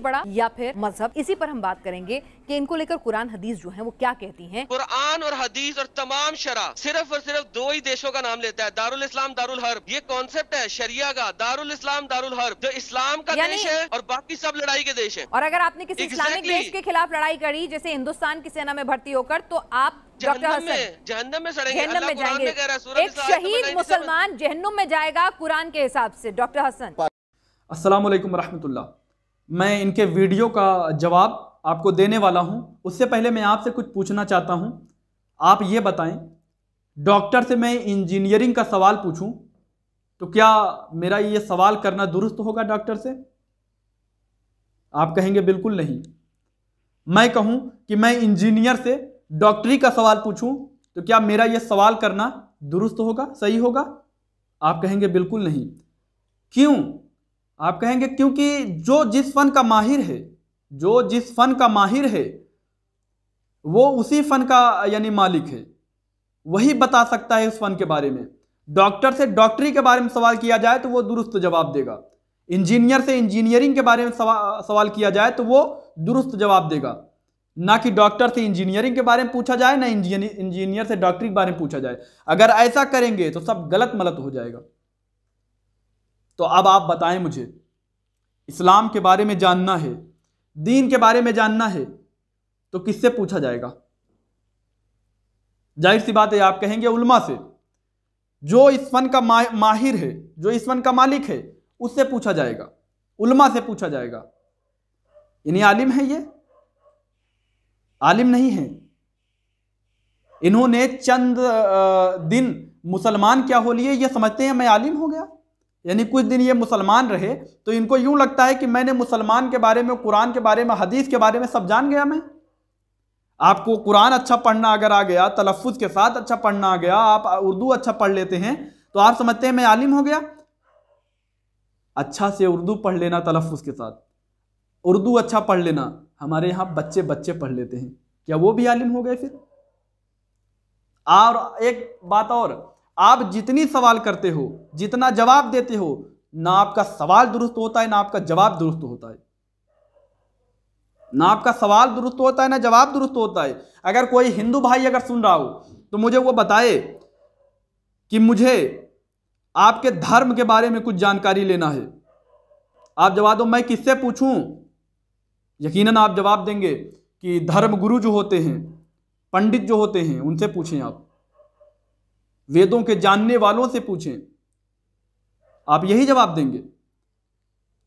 देश बड़ा या फिर मजहब इसी पर हम बात करेंगे कि इनको लेकर कुरान हदीस जो है वो क्या कहती हैं कुरान और हदीस और तमाम शराब सिर्फ और सिर्फ दो ही देशों का नाम लेता है दारुल इस्लाम दारुल हर्ब ये कॉन्सेप्ट है शरिया का दारुल इस्लाम दारुल हर्ब जो इस्लाम का देश है और बाकी सब लड़ाई के देश है और अगर आपने किसी इस्लामिक देश के खिलाफ लड़ाई करी जैसे हिंदुस्तान की सेना में भर्ती होकर तो आप जहन्नम में जहन्नम में सड़ेंगे एक शहीद मुसलमान जहन्नुम में जाएगा कुरान के हिसाब से डॉक्टर हसन असलम वरहमतुल्ला मैं इनके वीडियो का जवाब आपको देने वाला हूं उससे पहले मैं आपसे कुछ पूछना चाहता हूं आप ये बताएं डॉक्टर से मैं इंजीनियरिंग का सवाल पूछूं तो क्या मेरा ये सवाल करना दुरुस्त होगा डॉक्टर से आप कहेंगे बिल्कुल नहीं मैं कहूं कि मैं इंजीनियर से डॉक्टरी का सवाल पूछूं तो क्या मेरा यह सवाल करना दुरुस्त होगा सही होगा आप कहेंगे बिल्कुल नहीं क्यों आप कहेंगे क्योंकि जो जिस फन का माहिर है जो जिस फन का माहिर है वो उसी फन का यानी मालिक है वही बता सकता है उस फन के बारे में डॉक्टर से डॉक्टरी के बारे में सवाल किया जाए तो वो दुरुस्त जवाब देगा इंजीनियर से इंजीनियरिंग के बारे में सवा, सवाल किया जाए तो वो दुरुस्त जवाब देगा ना कि डॉक्टर से इंजीनियरिंग के बारे में पूछा जाए ना इंजीनियर से डॉक्टरी के बारे में पूछा जाए अगर ऐसा करेंगे तो सब गलत मलत हो जाएगा तो अब आप बताएं मुझे इस्लाम के बारे में जानना है दीन के बारे में जानना है तो किससे पूछा जाएगा जाहिर सी बात है आप कहेंगे उल्मा से जो इस फन का मा, माहिर है जो इस फन का मालिक है उससे पूछा जाएगा उल्मा से पूछा जाएगा इन्हें आलिम है ये आलिम नहीं है इन्होंने चंद दिन मुसलमान क्या हो लिए ये समझते हैं मैं आलिम हो गया यानी कुछ दिन ये मुसलमान रहे तो इनको यूं लगता है कि मैंने मुसलमान के बारे में कुरान के बारे में हदीस के बारे में सब जान गया मैं आपको कुरान अच्छा पढ़ना अगर आ गया तलफ़ के साथ अच्छा पढ़ना आ गया आप उर्दू अच्छा पढ़ लेते हैं तो आप समझते हैं मैं आलिम हो गया अच्छा से उर्दू पढ़ लेना तलफ़ के साथ उर्दू अच्छा पढ़ लेना हमारे यहाँ बच्चे बच्चे पढ़ लेते हैं क्या वो भी आलिम हो गए फिर और एक बात और आप जितनी सवाल करते हो जितना जवाब देते हो ना आपका सवाल दुरुस्त होता है ना आपका जवाब दुरुस्त होता है ना आपका सवाल दुरुस्त होता है ना जवाब दुरुस्त होता है अगर कोई हिंदू भाई अगर सुन रहा हो तो मुझे वो बताए कि मुझे आपके धर्म के बारे में कुछ जानकारी लेना है आप जवाब दो मैं किससे पूछूं यकीनन आप जवाब देंगे कि धर्म गुरु जो होते हैं पंडित जो होते हैं उनसे पूछें आप वेदों के जानने वालों से पूछें आप यही जवाब देंगे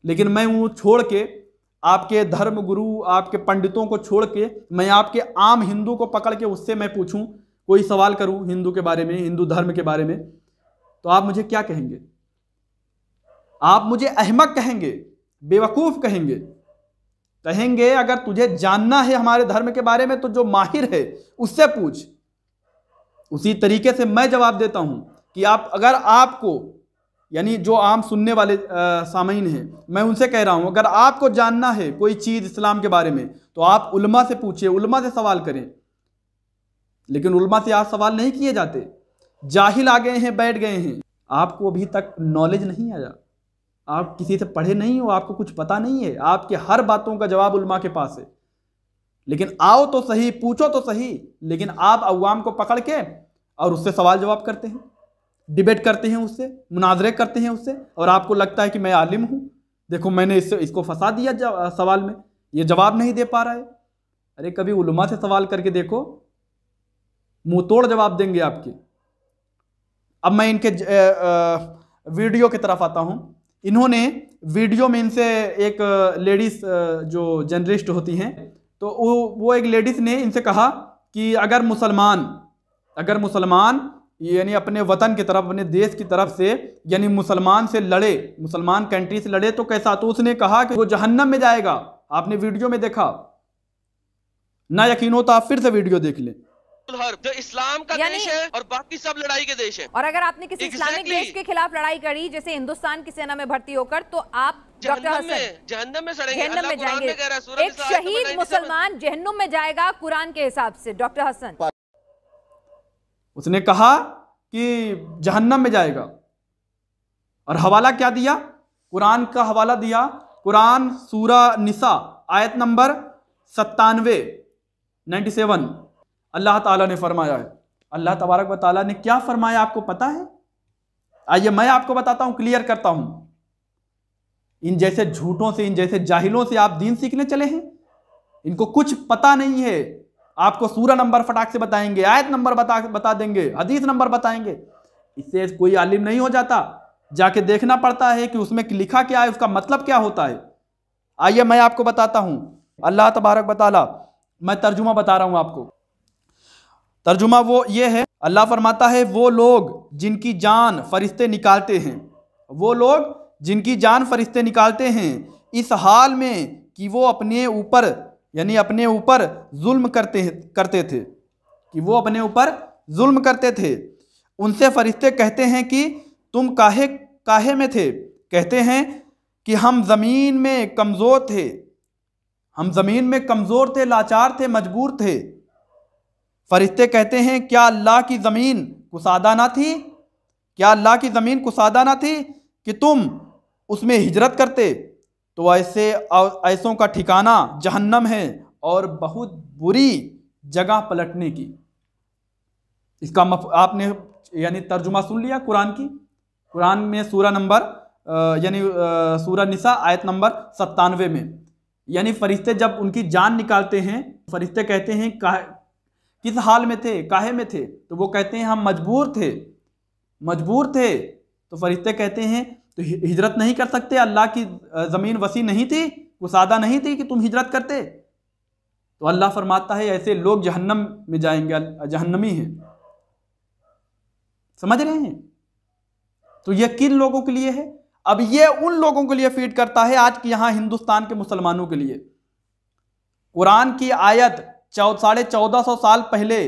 लेकिन मैं वो छोड़ के आपके धर्म गुरु आपके पंडितों को छोड़ के मैं आपके आम हिंदू को पकड़ के उससे मैं पूछूं कोई सवाल करूं हिंदू के बारे में हिंदू धर्म के बारे में तो आप मुझे क्या कहेंगे आप मुझे अहमक कहेंगे बेवकूफ़ कहेंगे कहेंगे अगर तुझे जानना है हमारे धर्म के बारे में तो जो माहिर है उससे पूछ उसी तरीके से मैं जवाब देता हूं कि आप अगर आपको यानी जो आम सुनने वाले सामीन हैं मैं उनसे कह रहा हूं अगर आपको जानना है कोई चीज़ इस्लाम के बारे में तो आप उलमा से पूछिए उलमा से सवाल करें लेकिन उलमा से आज सवाल नहीं किए जाते जाहिल आ गए हैं बैठ गए हैं आपको अभी तक नॉलेज नहीं आया आप किसी से पढ़े नहीं हो आपको कुछ पता नहीं है आपके हर बातों का जवाब उलमा के पास है लेकिन आओ तो सही पूछो तो सही लेकिन आप अवाम को पकड़ के और उससे सवाल जवाब करते हैं डिबेट करते हैं उससे मुनाजरे करते हैं उससे और आपको लगता है कि मैं आलिम हूँ देखो मैंने इससे इसको फंसा दिया सवाल में ये जवाब नहीं दे पा रहा है अरे कभी उलमा से सवाल करके देखो मुँह तोड़ जवाब देंगे आपके अब मैं इनके ज, ए, ए, वीडियो की तरफ आता हूँ इन्होंने वीडियो में इनसे एक लेडीज़ जो जर्नलिस्ट होती हैं तो वो वो एक लेडीज़ ने इनसे कहा कि अगर मुसलमान अगर मुसलमान यानी अपने वतन की तरफ अपने देश की तरफ से यानी मुसलमान से लड़े मुसलमान कंट्री से लड़े तो कैसा तो उसने कहा कि वो जहन्नम में जाएगा आपने वीडियो में देखा ना यकीन हो तो आप फिर से वीडियो देख लें जो इस्लाम का देश है और बाकी सब लड़ाई के देश है और अगर आपने किसी exactly. इस्लामिक देश के खिलाफ लड़ाई करी जैसे हिंदुस्तान की सेना में भर्ती होकर तो आप जहन्नम में जहन्नम में जाएंगे एक शहीद मुसलमान जहन्नुम में जाएगा कुरान के हिसाब से डॉक्टर हसन उसने कहा कि जहन्नम में जाएगा और हवाला क्या दिया कुरान का हवाला दिया कुरान सूरा निसा आयत नंबर सत्तानवे नाइन्टी सेवन अल्लाह ताला ने फरमाया है अल्लाह तबारक व ने क्या फरमाया आपको पता है आइए मैं आपको बताता हूं क्लियर करता हूं इन जैसे झूठों से इन जैसे जाहिलों से आप दीन सीखने चले हैं इनको कुछ पता नहीं है आपको सूरा नंबर फटाक से बताएंगे आयत नंबर बता बता देंगे हदीस नंबर बताएंगे इससे कोई आलिम नहीं हो जाता जाके देखना पड़ता है कि उसमें लिखा क्या है उसका मतलब क्या होता है आइए मैं आपको बताता हूँ अल्लाह तबारक बताला मैं तर्जुमा बता रहा हूँ आपको तर्जुमा वो ये है अल्लाह फरमाता है वो लोग जिनकी जान फरिश्ते निकालते हैं वो लोग जिनकी जान फरिश्ते निकालते हैं इस हाल में कि वो अपने ऊपर यानी अपने ऊपर जुल्म करते करते थे कि वो अपने ऊपर जुल्म करते थे उनसे फरिश्ते कहते हैं कि तुम काहे काहे में थे कहते हैं कि हम ज़मीन में कमज़ोर थे हम ज़मीन में कमज़ोर थे लाचार थे मजबूर थे फरिश्ते कहते हैं क्या अल्लाह की ज़मीन कुसादा ना थी क्या अल्लाह की ज़मीन कुसादा ना थी कि तुम उसमें हिजरत करते तो ऐसे ऐसों का ठिकाना जहन्नम है और बहुत बुरी जगह पलटने की इसका मफ, आपने यानी तर्जुमा सुन लिया कुरान की कुरान में सूरा नंबर यानी सूरा निसा आयत नंबर सत्तानवे में यानी फरिश्ते जब उनकी जान निकालते हैं फरिश्ते कहते हैं किस हाल में थे काहे में थे तो वो कहते हैं हम मजबूर थे मजबूर थे तो फरिश्ते कहते हैं तो हिजरत नहीं कर सकते अल्लाह की ज़मीन वसी नहीं थी सादा नहीं थी कि तुम हिजरत करते तो अल्लाह फरमाता है ऐसे लोग जहन्नम में जाएंगे जहन्नमी हैं समझ रहे हैं तो यह किन लोगों के लिए है अब ये उन लोगों के लिए फीड करता है आज के यहाँ हिंदुस्तान के मुसलमानों के लिए कुरान की आयत चौ साढ़े चौदह सौ साल पहले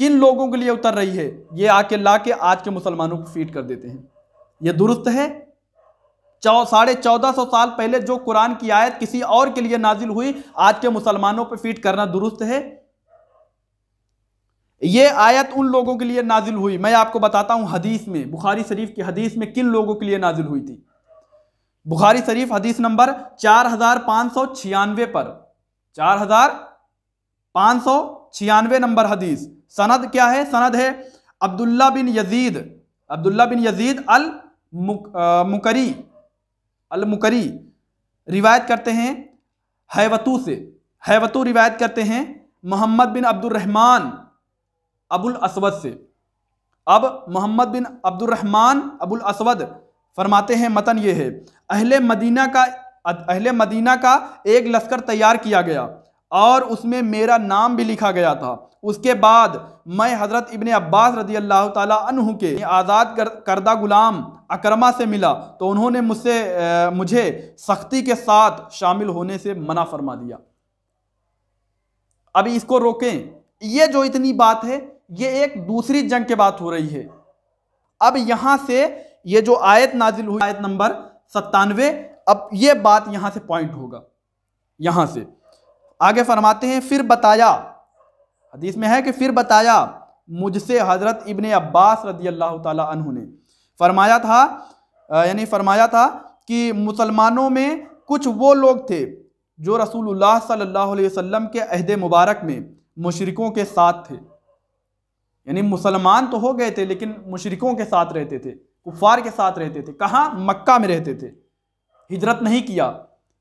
किन लोगों के लिए उतर रही है ये आके ला के आज के मुसलमानों को फीट कर देते हैं ये दुरुस्त है चौ साढ़े चौदह सौ साल पहले जो कुरान की आयत किसी और के लिए नाजिल हुई आज के मुसलमानों पर फीट करना दुरुस्त है ये आयत उन लोगों के लिए नाजिल हुई मैं आपको बताता हूं हदीस में बुखारी शरीफ की हदीस में किन लोगों के लिए नाजिल हुई थी बुखारी शरीफ हदीस नंबर चार हजार पांच सौ छियानवे पर चार हजार पाँच सौ छियानवे नंबर हदीस सनद क्या है सनद है अब्दुल्ला बिन यजीद अब्दुल्ला बिन यजीद अल मुकरी अल मुकरी रिवायत करते हैं हैवतू से हैवतू रिवायत करते हैं मोहम्मद बिन अब्दुलरहमान अबुल असवद से अब मोहम्मद बिन अब्दुलरहमान अबुल असवद फरमाते हैं मतन ये है अहले मदीना का अहले मदीना का एक लश्कर तैयार किया गया और उसमें मेरा नाम भी लिखा गया था उसके बाद मैं हज़रत इबन अब्बास रदी अल्लाह तह के आज़ाद कर, करदा गुलाम अकरमा से मिला तो उन्होंने मुझसे मुझे सख्ती के साथ शामिल होने से मना फरमा दिया अभी इसको रोकें ये जो इतनी बात है ये एक दूसरी जंग के बात हो रही है अब यहाँ से ये जो आयत नाजिल हुई आयत नंबर सत्तानवे अब ये बात यहाँ से पॉइंट होगा यहाँ से आगे फरमाते हैं फिर बताया हदीस में है कि फिर बताया मुझसे हज़रत इबन अब्बास रदी अल्लाह तु ने फरमाया था यानी फरमाया था कि मुसलमानों में कुछ वो लोग थे जो रसूलुल्लाह सल्लल्लाहु अलैहि वसल्लम के अहद मुबारक में मुशरकों के साथ थे यानी मुसलमान तो हो गए थे लेकिन मुशरकों के साथ रहते थे कुफार के साथ रहते थे कहाँ मक्का में रहते थे हिजरत नहीं किया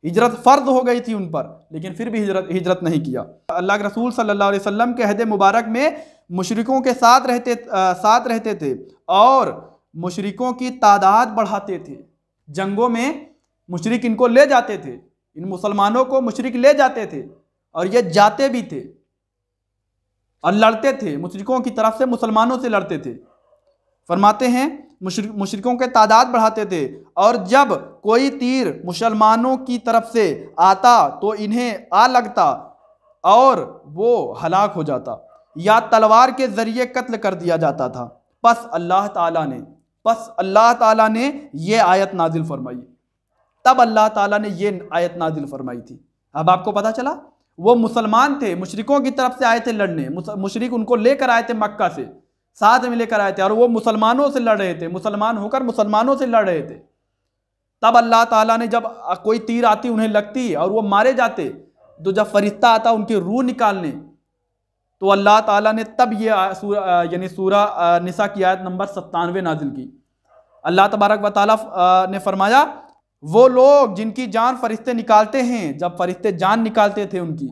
हिजरत फर्द हो गई थी उन पर लेकिन फिर भी हिजरत हिजरत नहीं किया अल्लाह के रसूल सल्लल्लाहु अलैहि वसल्लम के अहद मुबारक में मशरकों के साथ रहते आ, साथ रहते थे और मशरकों की तादाद बढ़ाते थे जंगों में मुशरक इनको ले जाते थे इन मुसलमानों को मशरक ले जाते थे और ये जाते भी थे और लड़ते थे मुशरकों की तरफ से मुसलमानों से लड़ते थे फरमाते हैं मुशरकों के तादाद बढ़ाते थे और जब कोई तीर मुसलमानों की तरफ से आता तो इन्हें आ लगता और वो हलाक हो जाता या तलवार के ज़रिए कत्ल कर दिया जाता था बस अल्लाह ताला ने बस अल्लाह ताला ने ये आयत नाजिल फरमाई तब अल्लाह ताला ने ये आयत नाजिल फरमाई थी अब आपको पता चला वो मुसलमान थे मुशरकों की तरफ से आए थे लड़ने मुशरक उनको लेकर आए थे मक्का से साथ में लेकर आए थे और वो मुसलमानों से लड़ रहे थे मुसलमान होकर मुसलमानों से लड़ रहे थे तब अल्लाह ताला ने जब कोई तीर आती उन्हें लगती और वो मारे जाते तो जब फरिश्ता आता उनकी रूह निकालने तो अल्लाह ताला ने तब ये यानी सूरा निसा की आयत नंबर सत्तानवे नाजिल की अल्लाह तबारक व ताली ने फरमाया वो लोग जिनकी जान फरिश्ते निकालते हैं जब फरिश्ते जान निकालते थे उनकी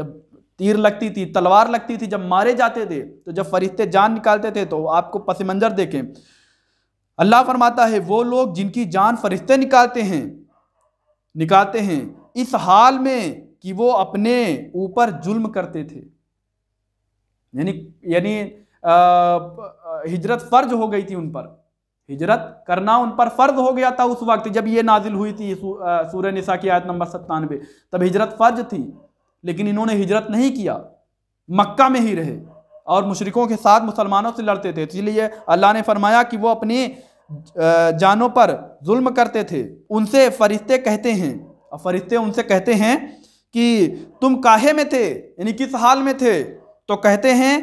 जब तीर लगती थी तलवार लगती थी जब मारे जाते थे तो जब फरिश्ते जान निकालते थे तो आपको पस मंजर देखें अल्लाह फरमाता है वो लोग जिनकी जान फरिश्ते निकालते हैं निकालते हैं इस हाल में कि वो अपने ऊपर जुल्म करते थे यानी यानी हिजरत फर्ज हो गई थी उन पर हिजरत करना उन पर फ़र्ज हो गया था उस वक्त जब ये नाजिल हुई थी सूर्य निशा की आयत नंबर सत्तानवे तब हिजरत फ़र्ज थी लेकिन इन्होंने हिजरत नहीं किया मक्का में ही रहे और मुशरकों के साथ मुसलमानों से लड़ते थे तो इसलिए अल्लाह ने फरमाया कि वो अपने जानों पर जुल्म करते थे उनसे फरिश्ते कहते हैं और फरिश्ते उनसे कहते हैं कि तुम काहे में थे यानी किस हाल में थे तो कहते हैं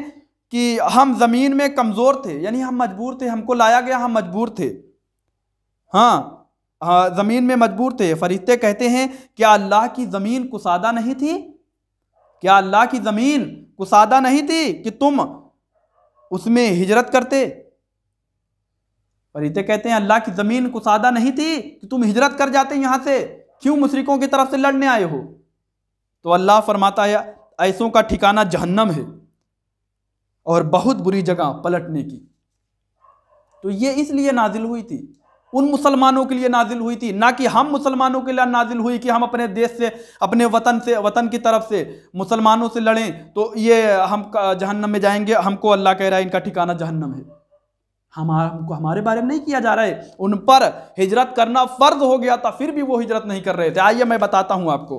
कि हम ज़मीन में कमज़ोर थे यानी हम मजबूर थे हमको लाया गया हम मजबूर थे हाँ, हाँ ज़मीन में मजबूर थे फरिश्ते कहते हैं क्या अल्लाह की ज़मीन कुसादा नहीं थी क्या अल्लाह की ज़मीन कुसादा नहीं थी कि तुम उसमें हिजरत करते फरीते कहते हैं अल्लाह की ज़मीन कुसादा नहीं थी कि तुम हिजरत कर जाते यहाँ से क्यों मुशरकों की तरफ से लड़ने आए हो तो अल्लाह फरमाता है ऐसों का ठिकाना जहन्नम है और बहुत बुरी जगह पलटने की तो ये इसलिए नाजिल हुई थी उन मुसलमानों के लिए नाजिल हुई थी ना कि हम मुसलमानों के लिए नाजिल हुई कि हम अपने देश से अपने वतन से वतन की तरफ से मुसलमानों से लड़ें तो ये हम जहन्नम में जाएंगे हमको अल्लाह कह रहा है इनका ठिकाना जहन्नम है हमारा हमको हमारे बारे में नहीं किया जा रहा है उन पर हिजरत करना फ़र्ज हो गया था फिर भी वो हिजरत नहीं कर रहे थे आइए मैं बताता हूँ आपको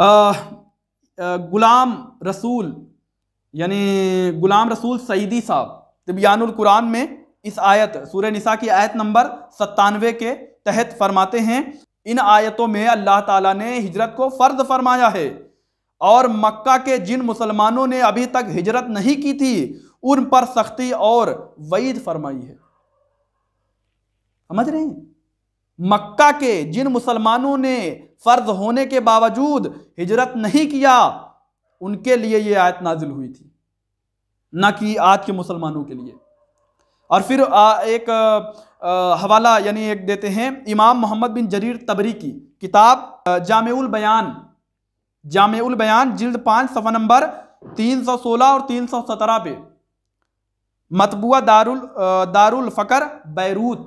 आ, गुलाम रसूल यानी गुलाम रसूल सईदी साहब तिबियानुल कुरान में इस आयत सूर्य निसा की आयत नंबर सत्तानवे के तहत फरमाते हैं इन आयतों में अल्लाह ताला ने हिजरत को फ़र्ज फरमाया है और मक्का के जिन मुसलमानों ने अभी तक हिजरत नहीं की थी उन पर सख्ती और वईद फरमाई है समझ रहे हैं मक्का के जिन मुसलमानों ने फ़र्ज होने के बावजूद हिजरत नहीं किया उनके लिए ये आयत नाजिल हुई थी न कि आज के मुसलमानों के लिए और फिर एक हवाला यानी एक देते हैं इमाम मोहम्मद बिन जरीर तबरी की किताब जाम बयान जाम बयान जिल्द पाँच सफ़ा नंबर तीन सौ सोलह और तीन सौ सत्रह पे मतबुआ दारुल दारुल फ़कर बैरूत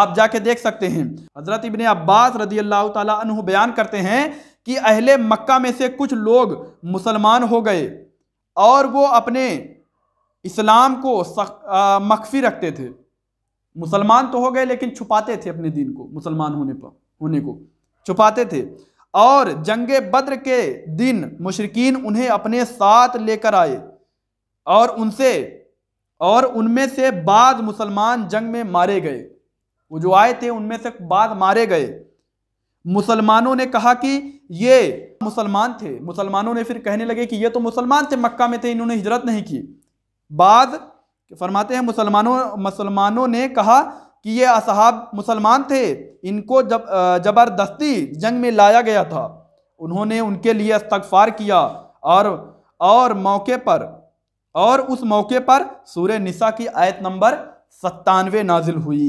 आप जाके देख सकते हैं हज़रत इबन अब्बास रदी अल्लाह तु बयान करते हैं कि अहले मक्का में से कुछ लोग मुसलमान हो गए और वो अपने इस्लाम को मख्फी रखते थे मुसलमान तो हो गए लेकिन छुपाते थे अपने दीन को मुसलमान होने पर होने को छुपाते थे और जंग बद्र के दिन मुशरकिन उन्हें अपने साथ लेकर आए और उनसे और उनमें से बाद मुसलमान जंग में मारे गए वो जो आए थे उनमें से बाद मारे गए मुसलमानों ने कहा कि ये मुसलमान थे मुसलमानों ने फिर कहने लगे कि ये तो मुसलमान थे मक्का में थे इन्होंने हिजरत नहीं की बाद फरमाते हैं मुसलमानों मुसलमानों ने कहा कि ये असहाब मुसलमान थे इनको जब ज़बरदस्ती जंग में लाया गया था उन्होंने उनके लिए इस्तगफार किया और और मौके पर और उस मौके पर सूर्य निसा की आयत नंबर सत्तानवे नाजिल हुई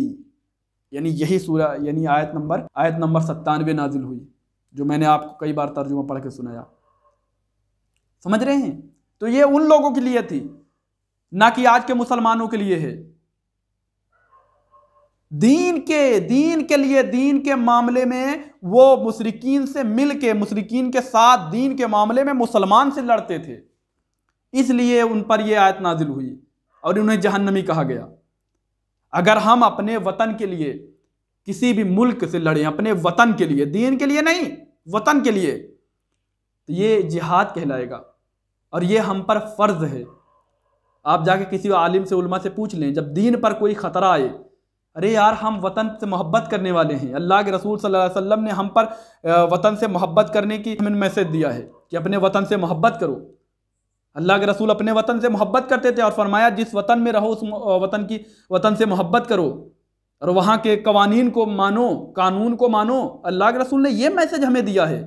यानी यही सूर्य यानी आयत नंबर आयत नंबर सत्तानवे नाजिल हुई जो मैंने आपको कई बार तर्जुमा पढ़ के सुनाया समझ रहे हैं तो ये उन लोगों के लिए थी ना कि आज के मुसलमानों के लिए है दीन के दीन के लिए दीन के मामले में वो मुशरकिन से मिल के मुशरकिन के साथ दीन के मामले में मुसलमान से लड़ते थे इसलिए उन पर यह आयत नाजिल हुई और उन्हें जहन्नमी कहा गया अगर हम अपने वतन के लिए किसी भी मुल्क से लड़ें अपने वतन के लिए दीन के लिए नहीं वतन के लिए तो ये जिहाद कहलाएगा और ये हम पर फर्ज है आप जाके किसी आलिम से उलमा से पूछ लें जब दीन पर कोई ख़तरा आए अरे यार हम वतन से मोहब्बत करने वाले हैं अल्लाह के रसूल सल्लल्लाहु अलैहि वसल्लम ने हम पर वतन से मोहब्बत करने की हमें मैसेज दिया है कि अपने वतन से मोहब्बत करो अल्लाह के रसूल अपने वतन से मोहब्बत करते थे और फरमाया जिस वतन में रहो उस वतन की वतन से मोहब्बत करो और वहाँ के कवानीन को मानो कानून को मानो अल्लाह के रसूल ने यह मैसेज हमें दिया है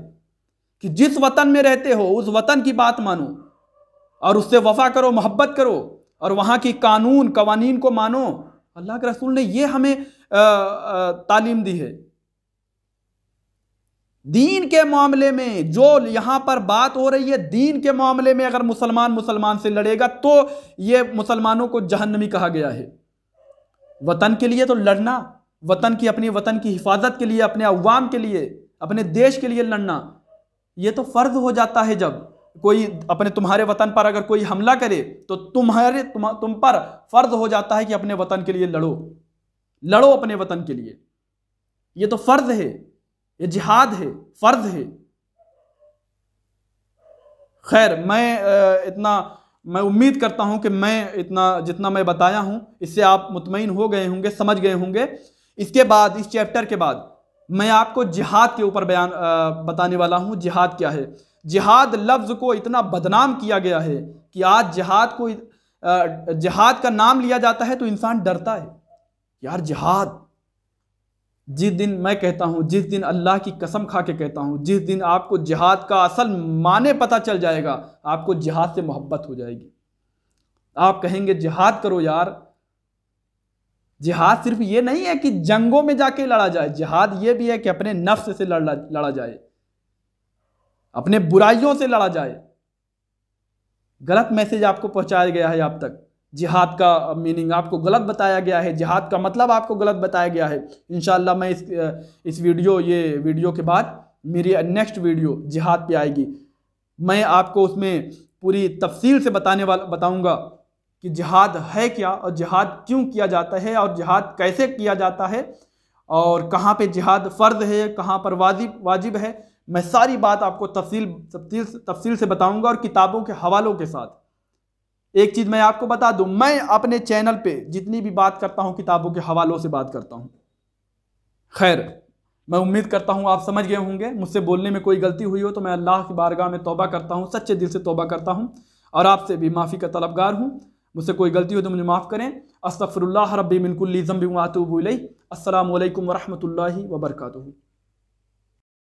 कि जिस वतन में रहते हो उस वतन की बात मानो और उससे वफा करो मोहब्बत करो और वहाँ की कानून कवानीन को मानो अल्लाह के रसूल ने यह हमें आ, आ, तालीम दी है दीन के मामले में जो यहाँ पर बात हो रही है दीन के मामले में अगर मुसलमान मुसलमान से लड़ेगा तो ये मुसलमानों को जहन्नमी कहा गया है वतन के लिए तो लड़ना वतन की अपनी वतन की हिफाजत के लिए अपने अवाम के लिए अपने देश के लिए लड़ना ये तो फ़र्ज हो जाता है जब कोई अपने तुम्हारे वतन पर अगर कोई हमला करे तो तुम्हारे तुम, तुम पर फर्ज हो जाता है कि अपने वतन के लिए लड़ो लड़ो अपने वतन के लिए ये तो फर्ज है ये जिहाद है फर्ज है खैर मैं इतना मैं उम्मीद करता हूं कि मैं इतना जितना मैं बताया हूं इससे आप मुतमिन हो गए होंगे समझ गए होंगे इसके बाद इस चैप्टर के बाद मैं आपको जिहाद के ऊपर बयान बताने वाला हूं जिहाद क्या है जिहाद लफ्ज़ को इतना बदनाम किया गया है कि आज जिहाद को जिहाद का नाम लिया जाता है तो इंसान डरता है यार जिहाद जिस दिन मैं कहता हूँ जिस दिन अल्लाह की कसम खा के कहता हूँ जिस दिन आपको जिहाद का असल माने पता चल जाएगा आपको जिहाद से मोहब्बत हो जाएगी आप कहेंगे जिहाद करो यार जिहाद सिर्फ ये नहीं है कि जंगों में जाके लड़ा जाए जिहाद ये भी है कि अपने नफ्स से लड़ा लड़ा जाए अपने बुराइयों से लड़ा जाए गलत मैसेज आपको पहुंचाया गया है आप तक जिहाद का मीनिंग आपको गलत बताया गया है जिहाद का मतलब आपको गलत बताया गया है इन मैं इस इस वीडियो ये वीडियो के बाद मेरी नेक्स्ट वीडियो जिहाद पे आएगी मैं आपको उसमें पूरी तफसील से बताने वाला बताऊंगा कि जिहाद है क्या और जिहाद क्यों किया जाता है और जिहाद कैसे किया जाता है और कहाँ पर जिहाद फ़र्ज़ है कहाँ पर वाजिब वाजिब है मैं सारी बात आपको तफसील तफसील तफसील से बताऊंगा और किताबों के हवालों के साथ एक चीज़ मैं आपको बता दूं मैं अपने चैनल पे जितनी भी बात करता हूं किताबों के हवालों से बात करता हूं खैर मैं उम्मीद करता हूं आप समझ गए होंगे मुझसे बोलने में कोई गलती हुई हो तो मैं अल्लाह की बारगाह में तोबा करता हूँ सच्चे दिल से तोबा करता हूँ और आपसे भी माफ़ी का तलबगार हूँ मुझसे कोई गलती हो तो मुझे माफ़ करें असफ़रल्ला रबी मिनकुल्ली ज़म्बी वातुबुल असल वरहमल वर्का